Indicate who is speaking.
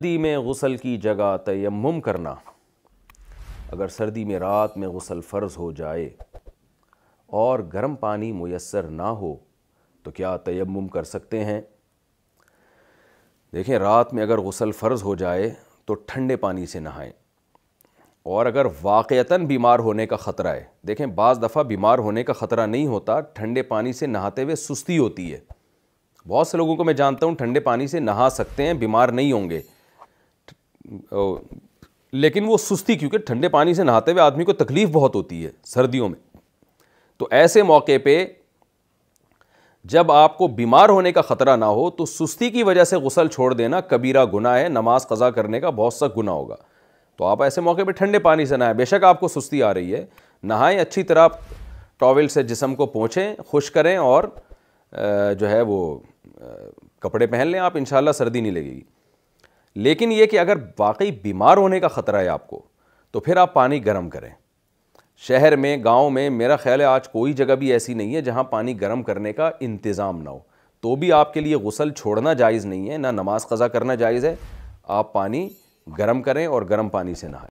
Speaker 1: सर्दी में गसल की जगह तयम करना अगर सर्दी में रात में गसल फ़र्ज़ हो जाए और गर्म पानी मैसर ना हो तो क्या तयम कर सकते हैं देखें रात में अगर गसल फ़र्ज़ हो जाए तो ठंडे पानी से नहाएं और अगर वाक़ता बीमार होने का ख़तरा है देखें बज़ दफ़ा बीमार होने का ख़तरा नहीं होता ठंडे पानी से नहाते हुए सुस्ती होती है बहुत से लोगों को मैं जानता हूँ ठंडे पानी से नहा सकते हैं बीमार नहीं होंगे लेकिन वो सुस्ती क्योंकि ठंडे पानी से नहाते हुए आदमी को तकलीफ़ बहुत होती है सर्दियों में तो ऐसे मौके पे जब आपको बीमार होने का ख़तरा ना हो तो सुस्ती की वजह से गसल छोड़ देना कबीरा गुना है नमाज कज़ा करने का बहुत सा गुना होगा तो आप ऐसे मौके पे ठंडे पानी से नहाएं बेशक आपको सुस्ती आ रही है नहाएं अच्छी तरह आप टॉवल से जिसम को पहुँचें खुश करें और जो है वो कपड़े पहन लें आप इन सर्दी नहीं लगेगी लेकिन ये कि अगर वाकई बीमार होने का ख़तरा है आपको तो फिर आप पानी गर्म करें शहर में गांव में मेरा ख्याल है आज कोई जगह भी ऐसी नहीं है जहां पानी गर्म करने का इंतज़ाम ना हो तो भी आपके लिए गसल छोड़ना जायज़ नहीं है ना नमाज कज़ा करना जायज़ है आप पानी गर्म करें और गर्म पानी से नहाएं